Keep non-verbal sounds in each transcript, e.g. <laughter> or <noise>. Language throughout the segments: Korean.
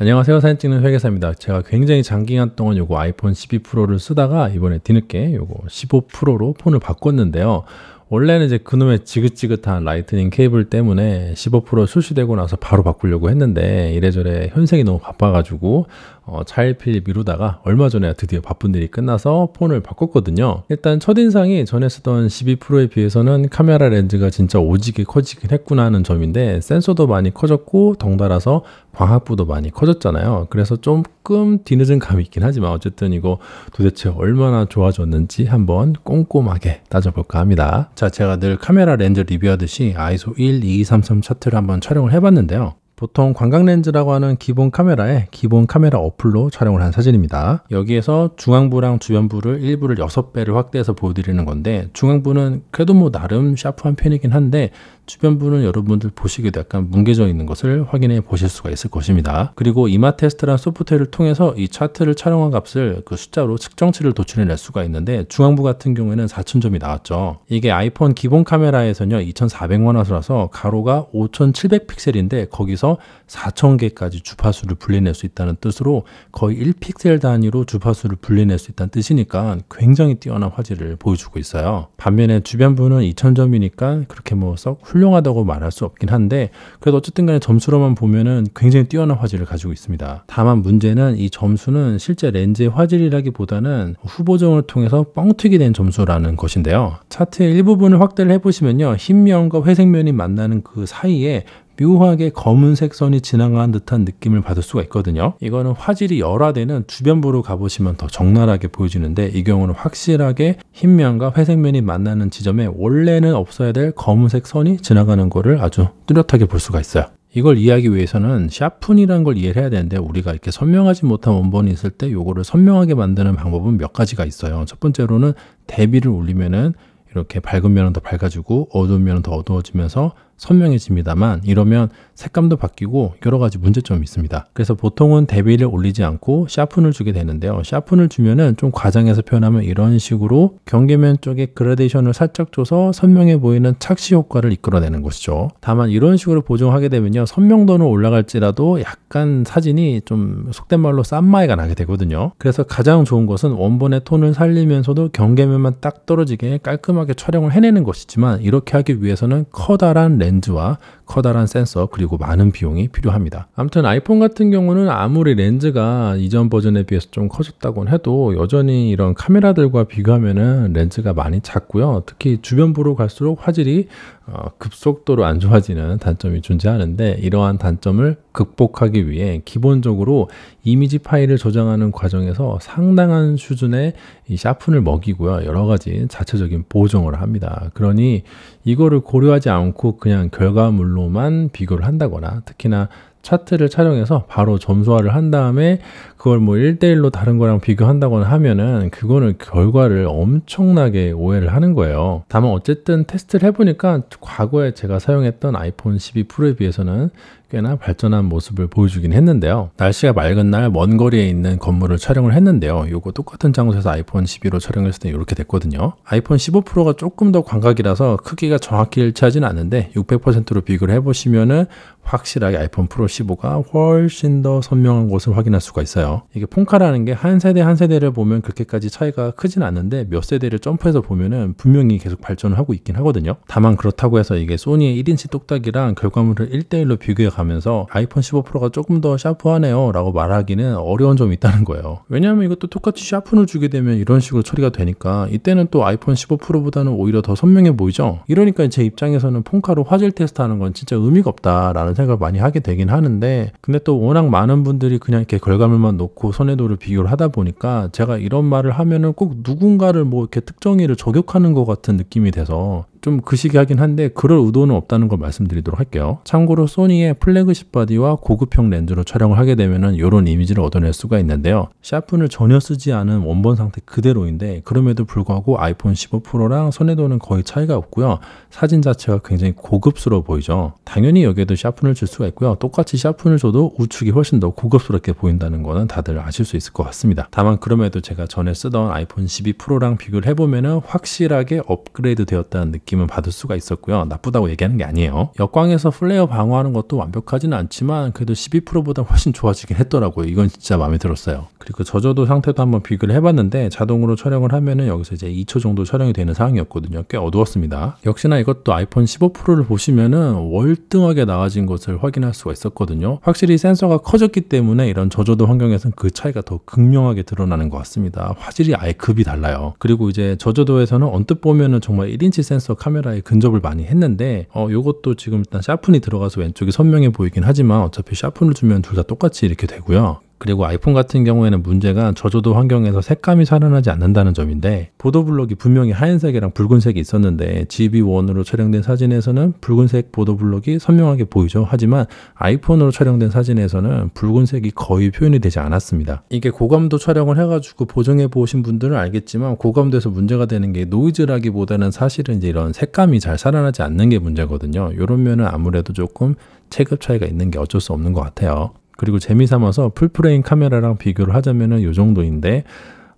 안녕하세요. 사진 찍는 회계사입니다. 제가 굉장히 장기간 동안 요거 아이폰 12 프로를 쓰다가 이번에 뒤늦게 요거 15 프로로 폰을 바꿨는데요. 원래는 이제 그놈의 지긋지긋한 라이트닝 케이블 때문에 15 프로 출시되고 나서 바로 바꾸려고 했는데 이래저래 현생이 너무 바빠가지고 어, 차일피일 미루다가 얼마 전에 드디어 바쁜 일이 끝나서 폰을 바꿨거든요. 일단 첫인상이 전에 쓰던 12 프로에 비해서는 카메라 렌즈가 진짜 오지게 커지긴 했구나 하는 점인데 센서도 많이 커졌고 덩달아서 광학부도 많이 커졌잖아요. 그래서 조금 뒤늦은 감이 있긴 하지만 어쨌든 이거 도대체 얼마나 좋아졌는지 한번 꼼꼼하게 따져볼까 합니다. 자, 제가 늘 카메라 렌즈 리뷰하듯이 ISO 1, 2, 3, 3 차트를 한번 촬영을 해봤는데요. 보통 관광렌즈라고 하는 기본 카메라에 기본 카메라 어플로 촬영을 한 사진입니다. 여기에서 중앙부랑 주변부를 일부를 6배를 확대해서 보여드리는 건데 중앙부는 그래도 뭐 나름 샤프한 편이긴 한데 주변부는 여러분들 보시기도 약간 뭉개져 있는 것을 확인해 보실 수가 있을 것입니다. 그리고 이마 테스트라 소프트웨어를 통해서 이 차트를 촬영한 값을 그 숫자로 측정치를 도출해낼 수가 있는데 중앙부 같은 경우에는 4,000점이 나왔죠. 이게 아이폰 기본 카메라에서는 2,400만 화소라서 가로가 5,700 픽셀인데 거기서 4,000개까지 주파수를 분리낼 수 있다는 뜻으로 거의 1픽셀 단위로 주파수를 분리낼 수 있다는 뜻이니까 굉장히 뛰어난 화질을 보여주고 있어요. 반면에 주변부는 2,000점이니까 그렇게 뭐썩 훌륭하다고 말할 수 없긴 한데 그래도 어쨌든 간에 점수로만 보면은 굉장히 뛰어난 화질을 가지고 있습니다. 다만 문제는 이 점수는 실제 렌즈의 화질이라기보다는 후보정을 통해서 뻥튀기 된 점수라는 것인데요. 차트의 일부분을 확대를 해보시면요. 흰면과 회색면이 만나는 그 사이에 묘하게 검은색 선이 지나간 듯한 느낌을 받을 수가 있거든요. 이거는 화질이 열화되는 주변부로 가보시면 더 적나라하게 보여지는데 이 경우는 확실하게 흰면과 회색면이 만나는 지점에 원래는 없어야 될 검은색 선이 지나가는 거를 아주 뚜렷하게 볼 수가 있어요. 이걸 이해하기 위해서는 샤픈이라는 걸이해 해야 되는데 우리가 이렇게 선명하지 못한 원본이 있을 때 요거를 선명하게 만드는 방법은 몇 가지가 있어요. 첫 번째로는 대비를 올리면은 이렇게 밝은 면은 더 밝아지고 어두운 면은 더 어두워지면서 선명해집니다만 이러면 색감도 바뀌고 여러 가지 문제점이 있습니다. 그래서 보통은 대비를 올리지 않고 샤픈을 주게 되는데요. 샤픈을 주면은 좀 과장해서 표현하면 이런 식으로 경계면 쪽에 그라데이션을 살짝 줘서 선명해 보이는 착시 효과를 이끌어내는 것이죠. 다만 이런 식으로 보정하게 되면요. 선명도는 올라갈지라도 약간 사진이 좀 속된 말로 쌈마이가 나게 되거든요. 그래서 가장 좋은 것은 원본의 톤을 살리면서도 경계면만 딱 떨어지게 깔끔하게 촬영을 해내는 것이지만 이렇게 하기 위해서는 커다란 레 렌즈와 커다란 센서 그리고 많은 비용이 필요합니다. 아무튼 아이폰 같은 경우는 아무리 렌즈가 이전 버전에 비해서 좀 커졌다곤 해도 여전히 이런 카메라들과 비교하면은 렌즈가 많이 작고요. 특히 주변부로 갈수록 화질이 어, 급속도로 안 좋아지는 단점이 존재하는데 이러한 단점을 극복하기 위해 기본적으로 이미지 파일을 저장하는 과정에서 상당한 수준의 샤픈을 먹이고요. 여러 가지 자체적인 보정을 합니다. 그러니 이거를 고려하지 않고 그냥 결과물로 것로만 비교를 한다거나 특히나 차트를 촬영해서 바로 점수화를 한 다음에 그걸 뭐 1대1로 다른 거랑 비교한다거나 하면은 그거는 결과를 엄청나게 오해를 하는 거예요. 다만 어쨌든 테스트를 해보니까 과거에 제가 사용했던 아이폰 12 프로에 비해서는 꽤나 발전한 모습을 보여주긴 했는데요. 날씨가 맑은 날 먼 거리에 있는 건물을 촬영을 했는데요. 이거 똑같은 장소에서 아이폰 1 2로 촬영했을 때 이렇게 됐거든요. 아이폰 15 프로가 조금 더 광각이라서 크기가 정확히 일치하진 않는데 600%로 비교를 해보시면은 확실하게 아이폰 프로 15가 훨씬 더 선명한 것을 확인할 수가 있어요. 이게 폰카라는 게 한 세대 한 세대를 보면 그렇게까지 차이가 크진 않는데 몇 세대를 점프해서 보면은 분명히 계속 발전을 하고 있긴 하거든요. 다만 그렇다고 해서 이게 소니의 1인치 똑딱이랑 결과물을 1대1로 비교해 가면서 아이폰 15 프로가 조금 더 샤프하네요 라고 말하기는 어려운 점이 있다는 거예요 왜냐하면 이것도 똑같이 샤픈을 주게 되면 이런 식으로 처리가 되니까 이때는 또 아이폰 15 프로보다는 오히려 더 선명해 보이죠 이러니까 제 입장에서는 폰카로 화질 테스트하는 건 진짜 의미가 없다라는 생각을 많이 하게 되긴 하는데 근데 또 워낙 많은 분들이 그냥 이렇게 결과물만 놓고 선해도를 비교를 하다 보니까 제가 이런 말을 하면은 꼭 누군가를 뭐 이렇게 특정이를 저격하는 것 같은 느낌이 돼서 좀그 시기하긴 한데 그럴 의도는 없다는 걸 말씀드리도록 할게요. 참고로 소니의 플래그십 바디와 고급형 렌즈로 촬영을 하게 되면은 이런 이미지를 얻어낼 수가 있는데요. 샤프를 전혀 쓰지 않은 원본 상태 그대로인데 그럼에도 불구하고 아이폰 15 프로랑 선해도는 거의 차이가 없고요. 사진 자체가 굉장히 고급스러워 보이죠. 당연히 여기에도 샤프를 줄 수가 있고요. 똑같이 샤프를 줘도 우측이 훨씬 더 고급스럽게 보인다는 거는 다들 아실 수 있을 것 같습니다. 다만 그럼에도 제가 전에 쓰던 아이폰 12 프로랑 비교를 해보면 확실하게 업그레이드 되었다는 느낌 느낌은 받을 수가 있었고요. 나쁘다고 얘기하는 게 아니에요. 역광에서 플레어 방어하는 것도 완벽하지는 않지만 그래도 12%보다 훨씬 좋아지긴 했더라고요. 이건 진짜 마음에 들었어요. 그리고 저조도 상태도 한번 비교를 해봤는데 자동으로 촬영을 하면은 여기서 이제 2초 정도 촬영이 되는 상황이었거든요. 꽤 어두웠습니다. 역시나 이것도 아이폰 15 프로를 보시면은 월등하게 나아진 것을 확인할 수가 있었거든요. 확실히 센서가 커졌기 때문에 이런 저조도 환경에서는 그 차이가 더 극명하게 드러나는 것 같습니다. 화질이 아예 급이 달라요. 그리고 이제 저조도에서는 언뜻 보면은 정말 1인치 센서 카메라에 근접을 많이 했는데 어, 요것도 지금 일단 샤픈이 들어가서 왼쪽이 선명해 보이긴 하지만 어차피 샤픈을 주면 둘 다 똑같이 이렇게 되고요. 그리고 아이폰 같은 경우에는 문제가 저조도 환경에서 색감이 살아나지 않는다는 점인데 보도블록이 분명히 하얀색이랑 붉은색이 있었는데 GB1으로 촬영된 사진에서는 붉은색 보도블록이 선명하게 보이죠. 하지만 아이폰으로 촬영된 사진에서는 붉은색이 거의 표현이 되지 않았습니다. 이게 고감도 촬영을 해가지고 보정해 보신 분들은 알겠지만 고감도에서 문제가 되는 게 노이즈라기보다는 사실은 이제 이런 색감이 잘 살아나지 않는 게 문제거든요. 이런 면은 아무래도 조금 체급 차이가 있는 게 어쩔 수 없는 것 같아요. 그리고 재미 삼아서 풀프레임 카메라랑 비교를 하자면은 요 정도인데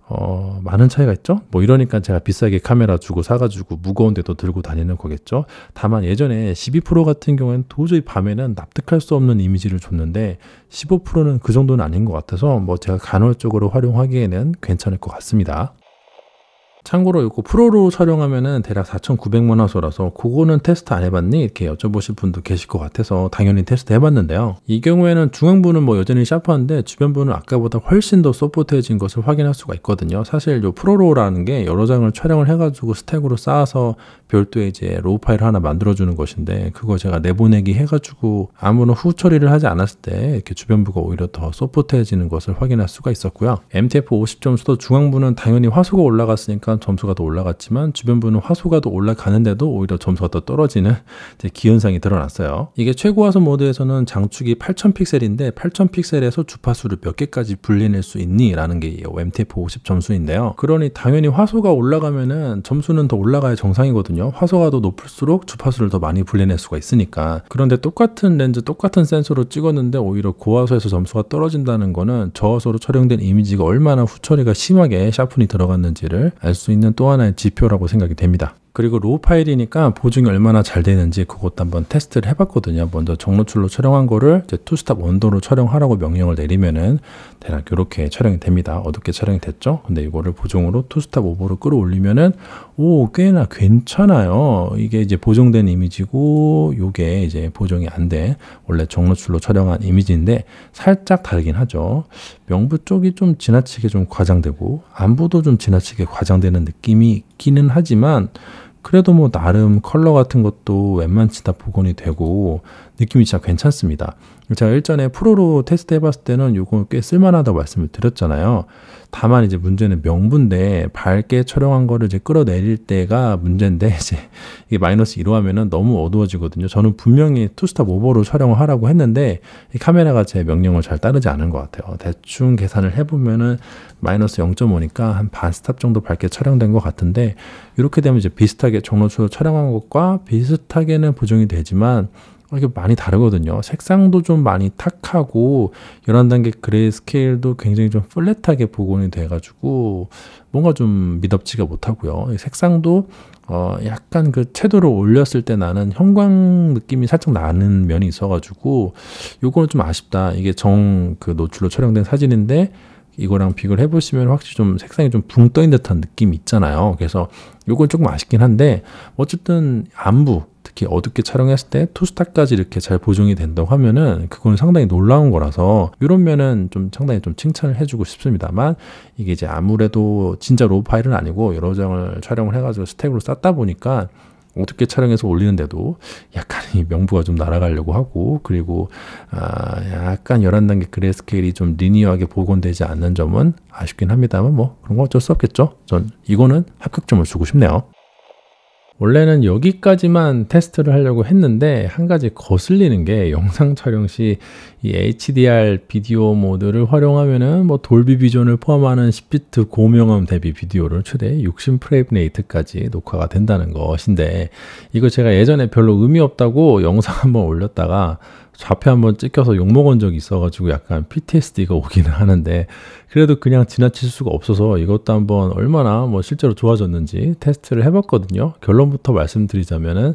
어, 많은 차이가 있죠? 뭐 이러니까 제가 비싸게 카메라 주고 사가지고 무거운데도 들고 다니는 거겠죠? 다만 예전에 12 프로 같은 경우에는 도저히 밤에는 납득할 수 없는 이미지를 줬는데 15 프로는 그 정도는 아닌 것 같아서 뭐 제가 간헐적으로 활용하기에는 괜찮을 것 같습니다. 참고로 이거 프로로 촬영하면은 대략 4,900만 화소라서 그거는 테스트 안 해봤니? 이렇게 여쭤보실 분도 계실 것 같아서 당연히 테스트 해봤는데요. 이 경우에는 중앙부는 뭐 여전히 샤프한데 주변부는 아까보다 훨씬 더 소포트해진 것을 확인할 수가 있거든요. 사실 요 프로로라는 게 여러 장을 촬영을 해가지고 스택으로 쌓아서 별도의 이제 로우 파일 을 하나 만들어주는 것인데 그거 제가 내보내기 해가지고 아무런 후 처리를 하지 않았을 때 이렇게 주변부가 오히려 더 소포트해지는 것을 확인할 수가 있었고요. MTF 50점수도 중앙부는 당연히 화소가 올라갔으니까 올니까 점수가 더 올라갔지만 주변부는 화소가 더 올라가는데도 오히려 점수가 더 떨어지는 <laughs> 기현상이 드러났어요. 이게 최고 화소 모드에서는 장축이 8000픽셀인데 8000픽셀에서 주파수를 몇 개까지 불리낼수 있니? 라는 게 MTF50 점수인데요. 그러니 당연히 화소가 올라가면은 점수는 더 올라가야 정상이거든요. 화소가 더 높을수록 주파수를 더 많이 불리낼 수가 있으니까. 그런데 똑같은 렌즈, 똑같은 센서로 찍었는데 오히려 고화소에서 점수가 떨어진다는 거는 저화소로 촬영된 이미지가 얼마나 후처리가 심하게 샤픈이 들어갔는지를 알수 있는 또 하나의 지표라고 생각이 됩니다. 그리고 로우 파일이니까 보증이 얼마나 잘 되는지 그것도 한번 테스트를 해봤거든요. 먼저 정로출로 촬영한 거를 이제 투스탑 원도로 촬영하라고 명령을 내리면은 대략 이렇게 촬영이 됩니다. 어둡게 촬영이 됐죠? 근데 이거를 보정으로 투스탑 오버로 끌어올리면은 오, 꽤나 괜찮아요. 이게 이제 보정된 이미지고, 요게 이제 보정이 안 돼. 원래 정로출로 촬영한 이미지인데, 살짝 다르긴 하죠. 명부 쪽이 좀 지나치게 좀 과장되고, 안부도 좀 지나치게 과장되는 느낌이 있기는 하지만, 그래도 뭐 나름 컬러 같은 것도 웬만치 다 복원이 되고, 느낌이 진짜 괜찮습니다. 제가 일전에 프로로 테스트 해봤을 때는 요거 꽤 쓸만하다고 말씀을 드렸잖아요. 다만 이제 문제는 명분데 밝게 촬영한 거를 이제 끌어내릴 때가 문제인데 <laughs> 이제 이게 마이너스 1호 하면은 너무 어두워지거든요. 저는 분명히 투스타 모버로 촬영을 하라고 했는데 이 카메라가 제 명령을 잘 따르지 않은 것 같아요. 어, 대충 계산을 해보면은 마이너스 0.5니까 한 반 스탑 정도 밝게 촬영된 것 같은데 이렇게 되면 이제 비슷하게 정로수로 촬영한 것과 비슷하게는 보정이 되지만 이렇게 많이 다르거든요. 색상도 좀 많이 탁하고 11단계 그레이 스케일도 굉장히 좀 플랫하게 복원이 돼가지고 뭔가 좀 미덥지가 못하고요. 색상도 어 약간 그 채도를 올렸을 때 나는 형광 느낌이 살짝 나는 면이 있어가지고 요거는 좀 아쉽다. 이게 정 그 노출로 촬영된 사진인데 이거랑 비교를 해보시면 확실히 좀 색상이 좀 붕 떠인 듯한 느낌이 있잖아요. 그래서 요건 조금 아쉽긴 한데 어쨌든 안부 특히 어둡게 촬영했을 때 투스타까지 이렇게 잘 보정이 된다고 하면은 그건 상당히 놀라운 거라서 이런 면은 좀 상당히 좀 칭찬을 해주고 싶습니다만 이게 이제 아무래도 진짜 로우 파일은 아니고 여러 장을 촬영을 해가지고 스택으로 쌓다 보니까 어떻게 촬영해서 올리는데도 약간 이 명부가 좀 날아가려고 하고 그리고 아 약간 11단계 그레이스케일이 좀 리니어하게 복원되지 않는 점은 아쉽긴 합니다만 뭐 그런 거 어쩔 수 없겠죠. 전 이거는 합격점을 주고 싶네요. 원래는 여기까지만 테스트를 하려고 했는데 한 가지 거슬리는 게 영상 촬영 시 이 HDR 비디오 모드를 활용하면은 뭐 돌비 비전을 포함하는 10비트 고명음 대비 비디오를 최대 60프레임레이트까지 녹화가 된다는 것인데 이거 제가 예전에 별로 의미 없다고 영상 한번 올렸다가 좌표 한번 찍혀서 욕먹은 적이 있어가지고 약간 PTSD가 오기는 하는데 그래도 그냥 지나칠 수가 없어서 이것도 한번 얼마나 뭐 실제로 좋아졌는지 테스트를 해봤거든요. 결론부터 말씀드리자면은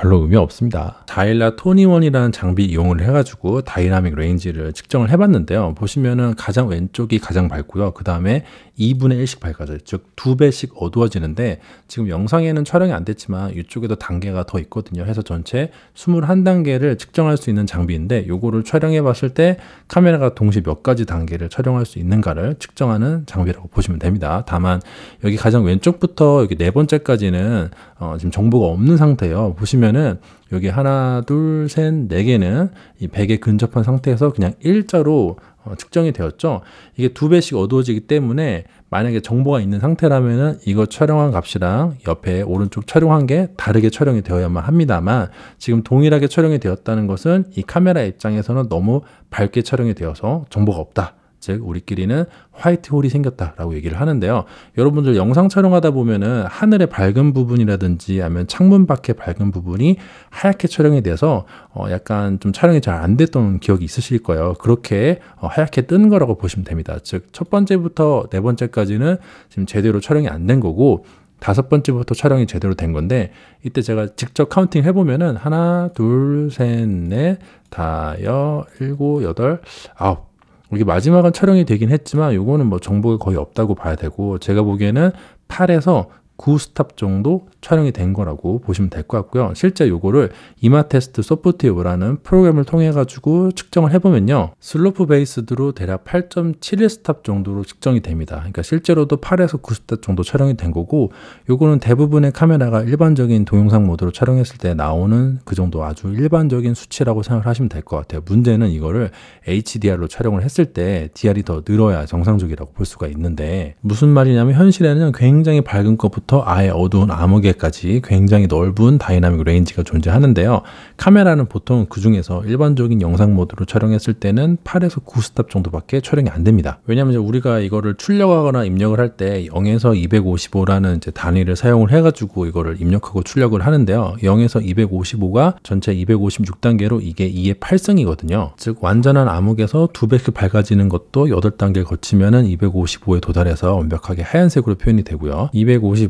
별로 의미 없습니다. 다일라 토니원이라는 장비 이용을 해가지고 다이나믹 레인지를 측정을 해봤는데요. 보시면은 가장 왼쪽이 가장 밝고요. 그 다음에 2분의 1씩 밝아져요. 즉, 두 배씩 어두워지는데 지금 영상에는 촬영이 안 됐지만 이쪽에도 단계가 더 있거든요. 해서 전체 21단계를 측정할 수 있는 장비인데 이거를 촬영해 봤을 때 카메라가 동시에 몇 가지 단계를 촬영할 수 있는가를 측정하는 장비라고 보시면 됩니다. 다만 여기 가장 왼쪽부터 여기 네 번째까지는 어 지금 정보가 없는 상태예요. 보시면 보면은 여기 하나, 둘, 셋, 네 개는 이 100에 근접한 상태에서 그냥 일자로 어, 측정이 되었죠. 이게 두 배씩 어두워지기 때문에 만약에 정보가 있는 상태라면은 이거 촬영한 값이랑 옆에 오른쪽 촬영한 게 다르게 촬영이 되어야만 합니다만 지금 동일하게 촬영이 되었다는 것은 이 카메라 입장에서는 너무 밝게 촬영이 되어서 정보가 없다. 즉 우리끼리는 화이트홀이 생겼다라고 얘기를 하는데요. 여러분들 영상 촬영하다 보면은 하늘의 밝은 부분이라든지 아니면 창문 밖의 밝은 부분이 하얗게 촬영이 돼서 어 약간 좀 촬영이 잘 안 됐던 기억이 있으실 거예요. 그렇게 어 하얗게 뜬 거라고 보시면 됩니다. 즉 첫 번째부터 네 번째까지는 지금 제대로 촬영이 안 된 거고 다섯 번째부터 촬영이 제대로 된 건데 이때 제가 직접 카운팅 해보면은 하나 둘셋넷 다여 일곱 여덟 아홉 이게 마지막은 촬영이 되긴 했지만 요거는 뭐 정보가 거의 없다고 봐야 되고 제가 보기에는 8에서 9스탑 정도 촬영이 된 거라고 보시면 될 것 같고요. 실제 요거를 이마 테스트 소프트웨어라는 프로그램을 통해 가지고 측정을 해보면요. 슬로프 베이스드로 대략 8.71스탑 정도로 측정이 됩니다. 그러니까 실제로도 8에서 9스탑 정도 촬영이 된 거고 요거는 대부분의 카메라가 일반적인 동영상 모드로 촬영했을 때 나오는 그 정도 아주 일반적인 수치라고 생각을 하시면 될 것 같아요. 문제는 이거를 HDR로 촬영을 했을 때 DR이 더 늘어야 정상적이라고 볼 수가 있는데 무슨 말이냐면 현실에는 굉장히 밝은 것부터 부터 아예 어두운 암흑에까지 굉장히 넓은 다이나믹 레인지가 존재하는데요. 카메라는 보통 그 중에서 일반적인 영상 모드로 촬영했을 때는 8에서 9스탑 정도밖에 촬영이 안 됩니다. 왜냐하면 우리가 이거를 출력하거나 입력을 할 때 0에서 255라는 이제 단위를 사용을 해가지고 이거를 입력하고 출력을 하는데요. 0에서 255가 전체 256단계로 이게 2의 8승이거든요. 즉 완전한 암흑에서 2배씩 밝아지는 것도 8단계 거치면 255에 도달해서 완벽하게 하얀색으로 표현이 되고요.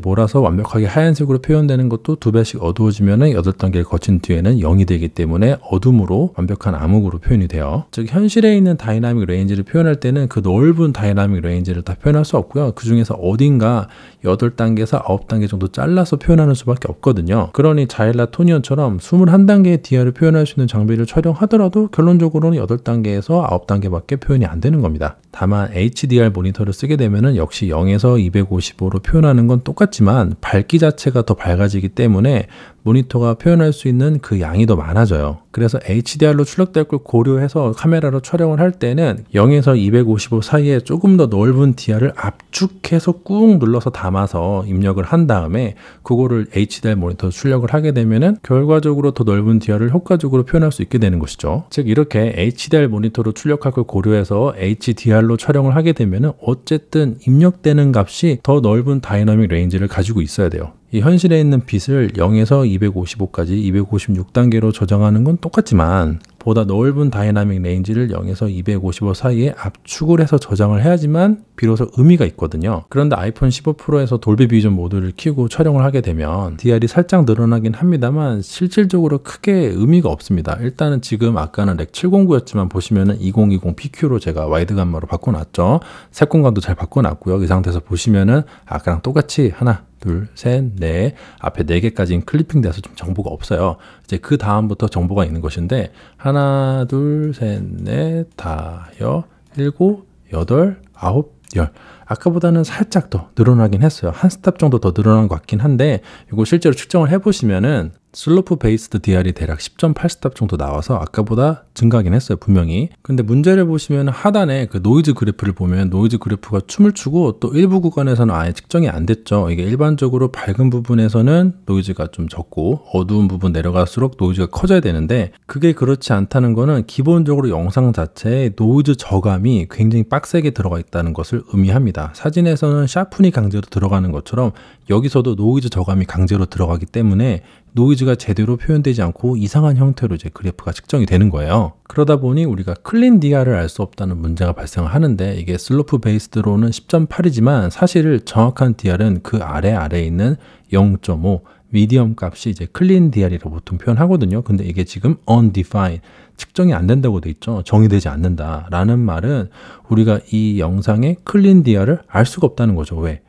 몰아서 완벽하게 하얀색으로 표현되는 것도 두 배씩 어두워지면 8 단계를 거친 뒤에는 0이 되기 때문에 어둠으로 완벽한 암흑으로 표현이 돼요. 즉 현실에 있는 다이나믹 레인지를 표현할 때는 그 넓은 다이나믹 레인지를 다 표현할 수 없고요. 그 중에서 어딘가 8단계에서 9단계 정도 잘라서 표현하는 수밖에 없거든요. 그러니 자일라토니언처럼 21단계의 DR을 표현할 수 있는 장비를 촬영하더라도 결론적으로는 8단계에서 9단계밖에 표현이 안 되는 겁니다. 다만 HDR 모니터를 쓰게 되면 역시 0에서 255로 표현하는 건 똑같이 밝지만 밝기 자체가 더 밝아지기 때문에 모니터가 표현할 수 있는 그 양이 더 많아져요. 그래서 HDR로 출력될 걸 고려해서 카메라로 촬영을 할 때는 0에서 255 사이에 조금 더 넓은 DR을 압축해서 꾹 눌러서 담아서 입력을 한 다음에 그거를 HDR 모니터로 출력을 하게 되면은 결과적으로 더 넓은 DR을 효과적으로 표현할 수 있게 되는 것이죠. 즉 이렇게 HDR 모니터로 출력할 걸 고려해서 HDR로 촬영을 하게 되면은 어쨌든 입력되는 값이 더 넓은 다이나믹 레인지를 가지고 있어야 돼요. 이 현실에 있는 빛을 0에서 255까지 256단계로 저장하는 건 똑같지만 보다 넓은 다이나믹 레인지를 0에서 255 사이에 압축을 해서 저장을 해야지만 비로소 의미가 있거든요. 그런데 아이폰 15 프로에서 돌비 비전 모드를 키고 촬영을 하게 되면 DR이 살짝 늘어나긴 합니다만 실질적으로 크게 의미가 없습니다. 일단은 지금 아까는 렉 709였지만 보시면은 2020 PQ로 제가 와이드 감마로 바꿔놨죠. 색공간도 잘 바꿔놨고요. 이 상태에서 보시면은 아까랑 똑같이 하나 둘, 셋, 넷 앞에 네 개까지는 클리핑돼서 좀 정보가 없어요. 이제 그 다음부터 정보가 있는 것인데 하나, 둘, 셋, 넷, 다여, 일곱, 여덟, 아홉, 열. 아까보다는 살짝 더 늘어나긴 했어요. 한 스탑 정도 더 늘어난 것 같긴 한데 이거 실제로 측정을 해보시면은 슬로프 베이스드 DR이 대략 10.8스탑 정도 나와서 아까보다 증가하긴 했어요 분명히 근데 문제를 보시면 하단에 그 노이즈 그래프를 보면 노이즈 그래프가 춤을 추고 또 일부 구간에서는 아예 측정이 안 됐죠 이게 일반적으로 밝은 부분에서는 노이즈가 좀 적고 어두운 부분 내려갈수록 노이즈가 커져야 되는데 그게 그렇지 않다는 거는 기본적으로 영상 자체에 노이즈 저감이 굉장히 빡세게 들어가 있다는 것을 의미합니다 사진에서는 샤프니 강제로 들어가는 것처럼 여기서도 노이즈 저감이 강제로 들어가기 때문에 노이즈가 제대로 표현되지 않고 이상한 형태로 이제 그래프가 측정이 되는 거예요. 그러다 보니 우리가 클린 DR을 알 수 없다는 문제가 발생하는데 이게 슬로프 베이스드로는 10.8이지만 사실 정확한 DR은 그 아래 아래에 있는 0.5 미디엄 값이 이제 클린 DR이라고 보통 표현하거든요. 근데 이게 지금 undefined 측정이 안 된다고 돼 있죠. 정의되지 않는다라는 말은 우리가 이 영상의 클린 DR을 알 수가 없다는 거죠. 왜?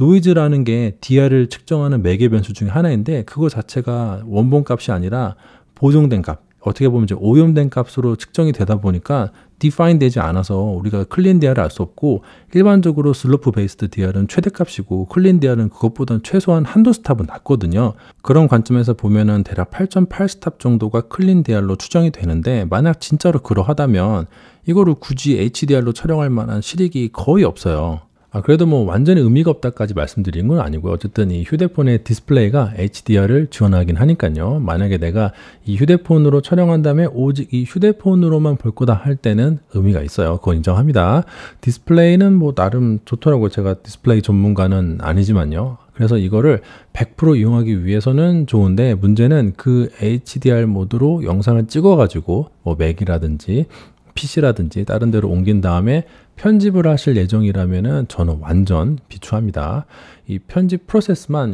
노이즈라는 게 DR을 측정하는 매개 변수 중에 하나인데 그거 자체가 원본 값이 아니라 보정된 값, 어떻게 보면 이제 오염된 값으로 측정이 되다 보니까 디파인 되지 않아서 우리가 클린 DR을 알 수 없고 일반적으로 슬로프 베이스드 DR은 최대값이고 클린 DR은 그것보다는 최소한 한도 스탑은 낮거든요. 그런 관점에서 보면은 대략 8.8 스탑 정도가 클린 DR로 추정이 되는데 만약 진짜로 그러하다면 이거를 굳이 HDR로 촬영할 만한 실익이 거의 없어요. 아, 그래도 뭐 완전히 의미가 없다까지 말씀드린 건 아니고요. 어쨌든 이 휴대폰의 디스플레이가 HDR을 지원하긴 하니까요. 만약에 내가 이 휴대폰으로 촬영한 다음에 오직 이 휴대폰으로만 볼 거다 할 때는 의미가 있어요. 그건 인정합니다. 디스플레이는 뭐 나름 좋더라고 제가 디스플레이 전문가는 아니지만요. 그래서 이거를 100% 이용하기 위해서는 좋은데 문제는 그 HDR 모드로 영상을 찍어가지고 뭐 맥이라든지 PC라든지 다른 데로 옮긴 다음에 편집을 하실 예정이라면 저는 완전 비추합니다. 이 편집 프로세스만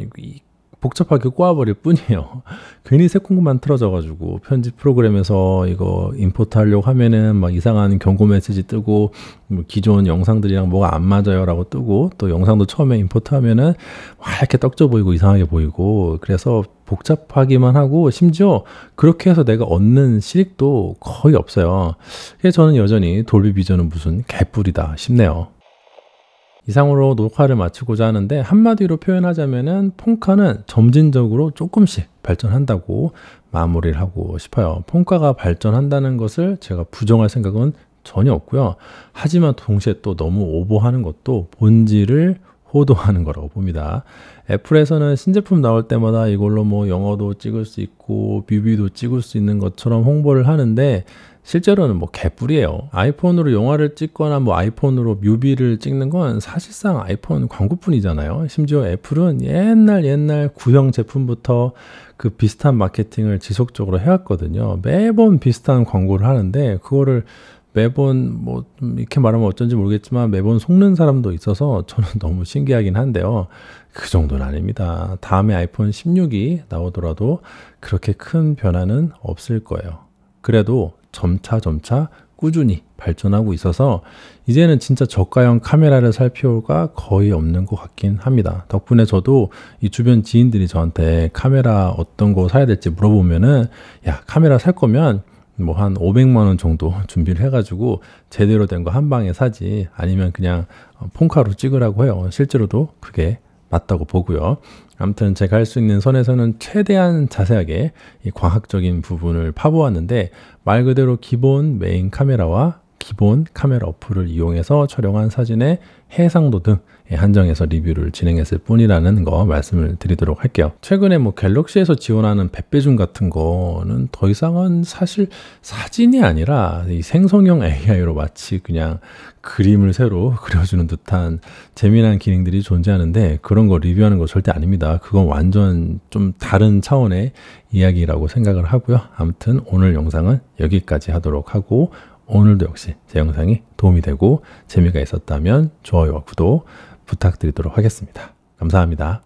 복잡하게 꼬아버릴 뿐이에요. <laughs> 괜히 새콤구만 틀어져가지고 편집 프로그램에서 이거 임포트 하려고 하면은 막 이상한 경고 메시지 뜨고 뭐 기존 영상들이랑 뭐가 안 맞아요라고 뜨고 또 영상도 처음에 임포트 하면은 와이게 떡져 보이고 이상하게 보이고 그래서 복잡하기만 하고 심지어 그렇게 해서 내가 얻는 실익도 거의 없어요. 그래서 저는 여전히 돌비 비전은 무슨 개뿔이다 싶네요. 이상으로 녹화를 마치고자 하는데 한마디로 표현하자면은 폰카는 점진적으로 조금씩 발전한다고 마무리를 하고 싶어요. 폰카가 발전한다는 것을 제가 부정할 생각은 전혀 없고요. 하지만 동시에 또 너무 오버하는 것도 본질을 호도하는 거라고 봅니다. 애플에서는 신제품 나올 때마다 이걸로 뭐 영어도 찍을 수 있고 뮤비도 찍을 수 있는 것처럼 홍보를 하는데 실제로는 뭐 개뿔이에요. 아이폰으로 영화를 찍거나 뭐 아이폰으로 뮤비를 찍는 건 사실상 아이폰 광고뿐이잖아요. 심지어 애플은 옛날 옛날 구형 제품부터 그 비슷한 마케팅을 지속적으로 해왔거든요. 매번 비슷한 광고를 하는데 그거를 매번 뭐 이렇게 말하면 어쩐지 모르겠지만 매번 속는 사람도 있어서 저는 <laughs> 너무 신기하긴 한데요. 그 정도는 아닙니다. 다음에 아이폰 16이 나오더라도 그렇게 큰 변화는 없을 거예요. 그래도 점차 점차 꾸준히 발전하고 있어서 이제는 진짜 저가형 카메라를 살 필요가 거의 없는 것 같긴 합니다. 덕분에 저도 이 주변 지인들이 저한테 카메라 어떤 거 사야 될지 물어보면은 야 카메라 살 거면 뭐 한 500만 원 정도 <laughs> 준비를 해가지고 제대로 된 거 한 방에 사지 아니면 그냥 어, 폰카로 찍으라고 해요. 실제로도 그게 맞다고 보고요. 아무튼 제가 할 수 있는 선에서는 최대한 자세하게 이 과학적인 부분을 파보았는데 말 그대로 기본 메인 카메라와 기본 카메라 어플을 이용해서 촬영한 사진의 해상도 등 예, 한정해서 리뷰를 진행했을 뿐이라는 거 말씀을 드리도록 할게요. 최근에 뭐 갤럭시에서 지원하는 백배줌 같은 거는 더 이상은 사실 사진이 아니라 이 생성형 AI로 마치 그냥 그림을 새로 <laughs> 그려주는 듯한 재미난 기능들이 존재하는데 그런 거 리뷰하는 거 절대 아닙니다. 그건 완전 좀 다른 차원의 이야기라고 생각을 하고요. 아무튼 오늘 영상은 여기까지 하도록 하고 오늘도 역시 제 영상이 도움이 되고 재미가 있었다면 좋아요와 구독, 부탁드리도록 하겠습니다. 감사합니다.